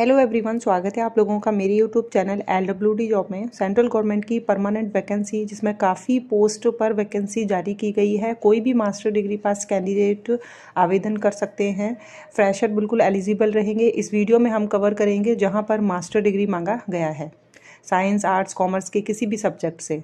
hello everyone स्वागत है आप लोगों का मेरे YouTube channel L W D job में सेंट्रल गवर्नमेंट की परमानेंट वैकेंसी जिसमें काफ़ी पोस्ट पर वैकेंसी जारी की गई है कोई भी मास्टर डिग्री पास कैंडिडेट आवेदन कर सकते हैं फ्रेशर बिल्कुल एलिजिबल रहेंगे इस वीडियो में हम कवर करेंगे जहाँ पर मास्टर डिग्री मांगा गया है साइंस आर्ट्स कॉमर्स के किसी भी सब्जेक्ट से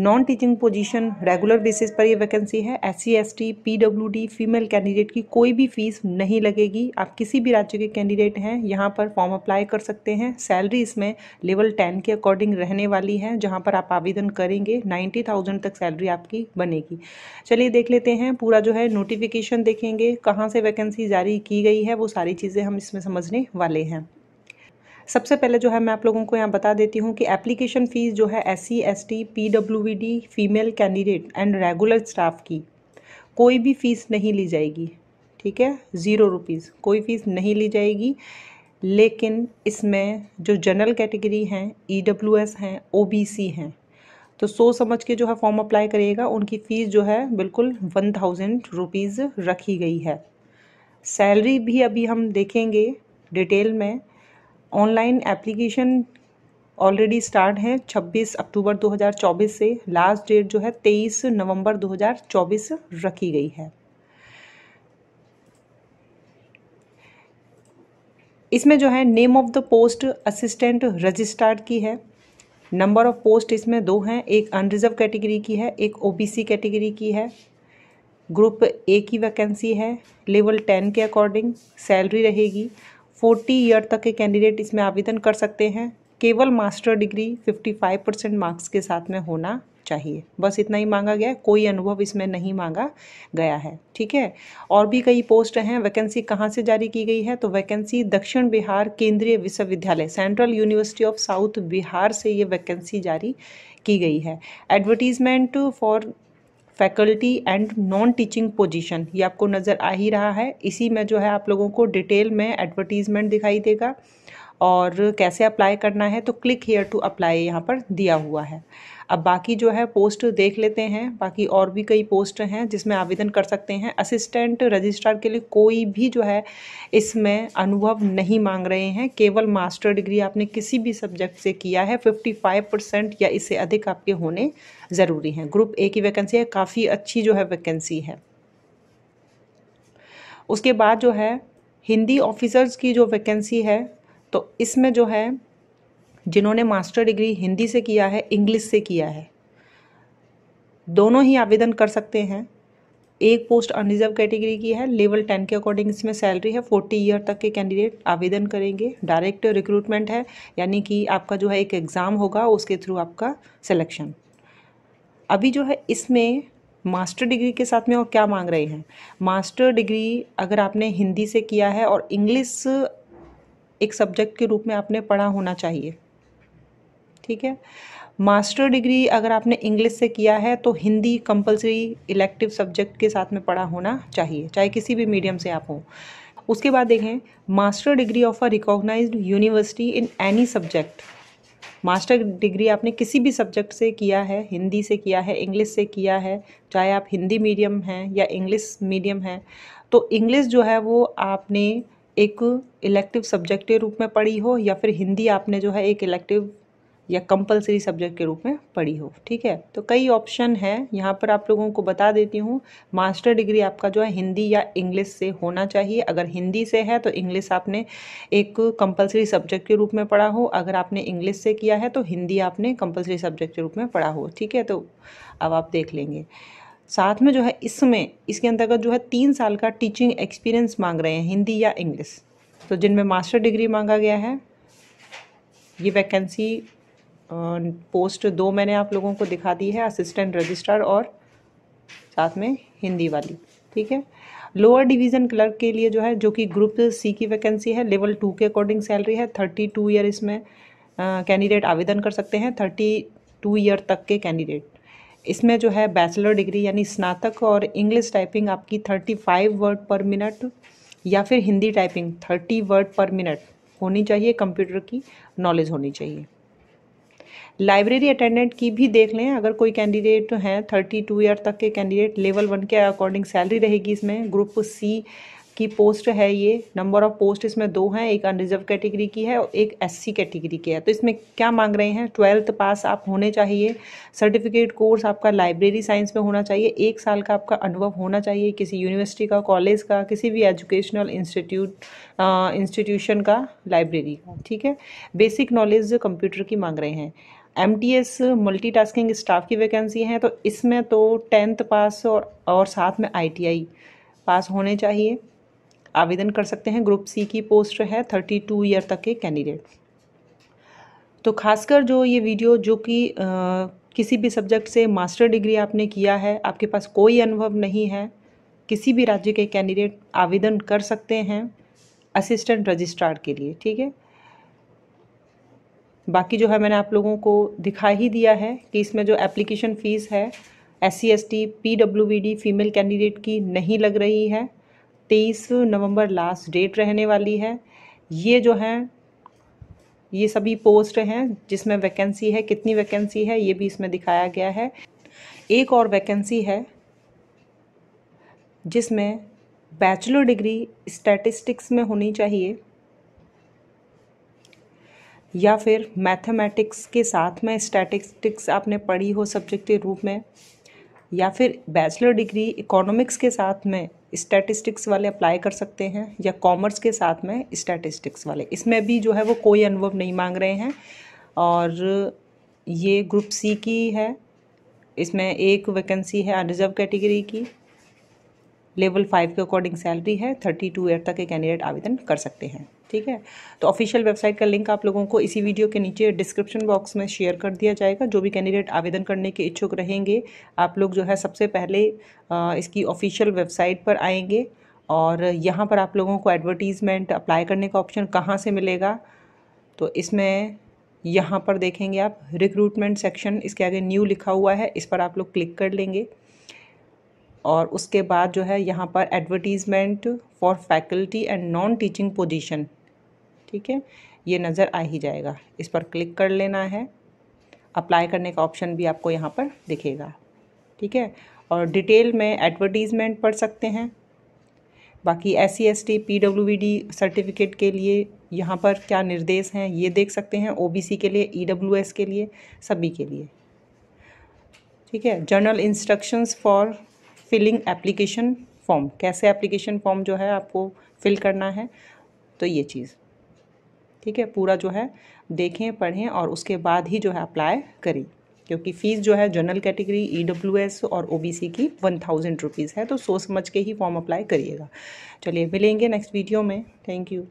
non teaching position regular basis पर ये वैकेंसी है S C S T P W D female candidate की कोई भी फीस नहीं लगेगी आप किसी भी राज्य के कैंडिडेट हैं यहाँ पर फॉर्म अप्लाई कर सकते हैं सैलरी इसमें लेवल टेन के अकॉर्डिंग रहने वाली है जहाँ पर आप आवेदन करेंगे नाइन्टी थाउजेंड तक सैलरी आपकी बनेगी चलिए देख लेते हैं पूरा जो है नोटिफिकेशन देखेंगे कहाँ से वैकेंसी जारी की गई है वो सारी चीज़ें हम इसमें समझने वाले हैं सबसे पहले जो है मैं आप लोगों को यहाँ बता देती हूँ कि एप्लीकेशन फ़ीस जो है S C S T P W V D female candidate and regular staff की कोई भी फ़ीस नहीं ली जाएगी ठीक है ज़ीरो रुपीज़ कोई फ़ीस नहीं ली जाएगी लेकिन इसमें जो जनरल कैटेगरी हैं ई डब्ल्यू एस हैं ओ बी सी हैं तो सोच समझ के जो है फॉर्म अप्लाई करिएगा उनकी फ़ीस जो है बिल्कुल वन थाउजेंड रुपीज़ रखी गई है सैलरी भी अभी हम देखेंगे डिटेल में ऑनलाइन एप्लीकेशन ऑलरेडी स्टार्ट है 26 अक्टूबर 2024 से लास्ट डेट जो है 23 नवंबर 2024 रखी गई है इसमें जो है name of the post assistant registered की है नंबर ऑफ पोस्ट इसमें दो हैं एक अनरिजर्व कैटेगरी की है एक ओबीसी कैटेगरी की है ग्रुप ए की वैकेंसी है लेवल टेन के अकॉर्डिंग सैलरी रहेगी फोर्टी ईयर तक के कैंडिडेट इसमें आवेदन कर सकते हैं केवल master degree fifty five percent marks के साथ में होना चाहिए बस इतना ही मांगा गया कोई अनुभव इसमें नहीं मांगा गया है ठीक है और भी कई पोस्ट हैं वैकेंसी कहाँ से जारी की गई है तो वैकेंसी दक्षिण बिहार केंद्रीय विश्वविद्यालय central university of south Bihar से ये वैकेंसी जारी की गई है advertisement for faculty and non teaching position ये आपको नज़र आ ही रहा है इसी में जो है आप लोगों को डिटेल में एडवर्टीज़मेंट दिखाई देगा और कैसे अप्लाई करना है तो क्लिक हेयर टू अप्लाई यहाँ पर दिया हुआ है अब बाकी जो है पोस्ट देख लेते हैं बाकी और भी कई पोस्ट हैं जिसमें आवेदन कर सकते हैं असिस्टेंट रजिस्ट्रार के लिए कोई भी जो है इसमें अनुभव नहीं मांग रहे हैं केवल मास्टर डिग्री आपने किसी भी सब्जेक्ट से किया है फिफ्टी फाइव परसेंट या इससे अधिक आपके होने ज़रूरी हैं ग्रुप ए की वैकेंसी है काफ़ी अच्छी जो है वैकेंसी है उसके बाद जो है हिंदी ऑफिसर्स की जो वैकेंसी है तो इसमें जो है जिन्होंने मास्टर डिग्री हिंदी से किया है इंग्लिश से किया है दोनों ही आवेदन कर सकते हैं एक पोस्ट अनरिजर्व कैटेगरी की है लेवल टेन के अकॉर्डिंग इसमें सैलरी है फोर्टी ईयर तक के कैंडिडेट आवेदन करेंगे डायरेक्ट रिक्रूटमेंट है यानी कि आपका जो है एक एग्ज़ाम होगा उसके थ्रू आपका सिलेक्शन अभी जो है इसमें मास्टर डिग्री के साथ में और क्या मांग रहे हैं मास्टर डिग्री अगर आपने हिंदी से किया है और इंग्लिश एक सब्जेक्ट के रूप में आपने पढ़ा होना चाहिए ठीक है मास्टर डिग्री अगर आपने इंग्लिश से किया है तो हिंदी कंपलसरी इलेक्टिव सब्जेक्ट के साथ में पढ़ा होना चाहिए चाहे किसी भी मीडियम से आप हों उसके बाद देखें master degree of a recognised university in any subject master degree आपने किसी भी सब्जेक्ट से किया है हिंदी से किया है इंग्लिश से किया है चाहे आप हिंदी मीडियम हैं या इंग्लिश मीडियम हैं तो इंग्लिश जो है वो आपने एक इलेक्टिव सब्जेक्ट के रूप में पढ़ी हो या फिर हिंदी आपने जो है एक इलेक्टिव या कंपलसरी सब्जेक्ट के रूप में पढ़ी हो ठीक है तो कई ऑप्शन है यहाँ पर आप लोगों को बता देती हूँ मास्टर डिग्री आपका जो है हिंदी या इंग्लिश से होना चाहिए अगर हिंदी से है तो इंग्लिश आपने एक कंपलसरी सब्जेक्ट के रूप में पढ़ा हो अगर आपने इंग्लिश से किया है तो हिंदी आपने कंपलसरी सब्जेक्ट के रूप में पढ़ा हो ठीक है तो अब आप देख लेंगे साथ में जो है इसमें इसके अंतर्गत जो है तीन साल का टीचिंग एक्सपीरियंस मांग रहे हैं हिंदी या इंग्लिश तो जिनमें मास्टर डिग्री मांगा गया है ये वैकेंसी पोस्ट दो मैंने आप लोगों को दिखा दी है असिस्टेंट रजिस्ट्रार और साथ में हिंदी वाली ठीक है लोअर डिवीज़न क्लर्क के लिए जो है जो कि ग्रुप सी की वैकेंसी है लेवल टू के अकॉर्डिंग सैलरी है थर्टी टू ईयर इसमें कैंडिडेट आवेदन कर सकते हैं थर्टी टू ईयर तक के कैंडिडेट इसमें जो है बैचलर डिग्री यानी स्नातक और इंग्लिश टाइपिंग आपकी thirty five word per minute या फिर Hindi typing thirty word per minute होनी चाहिए कंप्यूटर की नॉलेज होनी चाहिए लाइब्रेरी अटेंडेंट की भी देख लें अगर कोई कैंडिडेट हैं थर्टी टू ईयर तक के कैंडिडेट लेवल वन के अकॉर्डिंग सैलरी रहेगी इसमें ग्रुप सी की पोस्ट है ये नंबर ऑफ पोस्ट इसमें दो हैं एक अनरिजर्व कैटेगरी की है और एक एससी कैटेगरी की है तो इसमें क्या मांग रहे हैं ट्वेल्थ पास आप होने चाहिए सर्टिफिकेट कोर्स आपका लाइब्रेरी साइंस में होना चाहिए एक साल का आपका अनुभव होना चाहिए किसी यूनिवर्सिटी का कॉलेज का किसी भी एजुकेशनल इंस्टीट्यूट इंस्टीट्यूशन का लाइब्रेरी का ठीक है बेसिक नॉलेज कंप्यूटर की मांग रहे हैं M T S multi tasking staff की वैकेंसी हैं तो इसमें तो टेंथ पास और और साथ में आई टी आई पास होने चाहिए आवेदन कर सकते हैं ग्रुप सी की पोस्ट है थर्टी टू ईयर तक के कैंडिडेट तो खासकर जो ये वीडियो जो कि किसी भी सब्जेक्ट से मास्टर डिग्री आपने किया है आपके पास कोई अनुभव नहीं है किसी भी राज्य के कैंडिडेट आवेदन कर सकते हैं असिस्टेंट रजिस्ट्रार के लिए ठीक है बाकी जो है मैंने आप लोगों को दिखा ही दिया है कि इसमें जो एप्लीकेशन फ़ीस है S C S T P W B D female candidate की नहीं लग रही है तेईस नवंबर लास्ट डेट रहने वाली है ये जो है ये सभी पोस्ट हैं जिसमें वैकेंसी है कितनी वैकेंसी है ये भी इसमें दिखाया गया है एक और वैकेंसी है जिसमें बैचलर डिग्री स्टैटिस्टिक्स में होनी चाहिए या फिर मैथमेटिक्स के साथ में स्टैटिस्टिक्स आपने पढ़ी हो सब्जेक्ट के रूप में या फिर बैचलर डिग्री इकोनॉमिक्स के साथ में स्टैटिस्टिक्स वाले अप्लाई कर सकते हैं या कॉमर्स के साथ में स्टैटिस्टिक्स वाले इसमें भी जो है वो कोई अनुभव नहीं मांग रहे हैं और ये ग्रुप सी की है इसमें एक वैकेंसी है अनरिजर्व कैटेगरी की लेवल फाइव के अकॉर्डिंग सैलरी है थर्टी टू ईयर तक के कैंडिडेट आवेदन कर सकते हैं ठीक है तो ऑफिशियल वेबसाइट का लिंक आप लोगों को इसी वीडियो के नीचे डिस्क्रिप्शन बॉक्स में शेयर कर दिया जाएगा जो भी कैंडिडेट आवेदन करने के इच्छुक रहेंगे आप लोग जो है सबसे पहले इसकी ऑफिशियल वेबसाइट पर आएंगे और यहाँ पर आप लोगों को एडवर्टीज़मेंट अप्लाई करने का ऑप्शन कहाँ से मिलेगा तो इसमें यहाँ पर देखेंगे आप रिक्रूटमेंट सेक्शन इसके आगे न्यू लिखा हुआ है इस पर आप लोग क्लिक कर लेंगे और उसके बाद जो है यहाँ पर advertisement for faculty and non teaching position ठीक है ये नज़र आ ही जाएगा इस पर क्लिक कर लेना है अप्लाई करने का ऑप्शन भी आपको यहाँ पर दिखेगा ठीक है और डिटेल में एडवर्टीज़मेंट पढ़ सकते हैं बाकी S C S T P W D certificate के लिए यहाँ पर क्या निर्देश हैं ये देख सकते हैं ओ बी सी के लिए ई डब्ल्यू एस के लिए सभी के लिए ठीक है general instructions for filling application form कैसे एप्लीकेशन फॉर्म जो है आपको फिल करना है तो ये चीज़ ठीक है पूरा जो है देखें पढ़ें और उसके बाद ही जो है अप्लाई करें क्योंकि फ़ीस जो है जनरल कैटेगरी ई और ओ की वन थाउजेंड रुपीज़ है तो सोच समझ के ही फॉर्म अप्लाई करिएगा चलिए मिलेंगे नेक्स्ट वीडियो में थैंक यू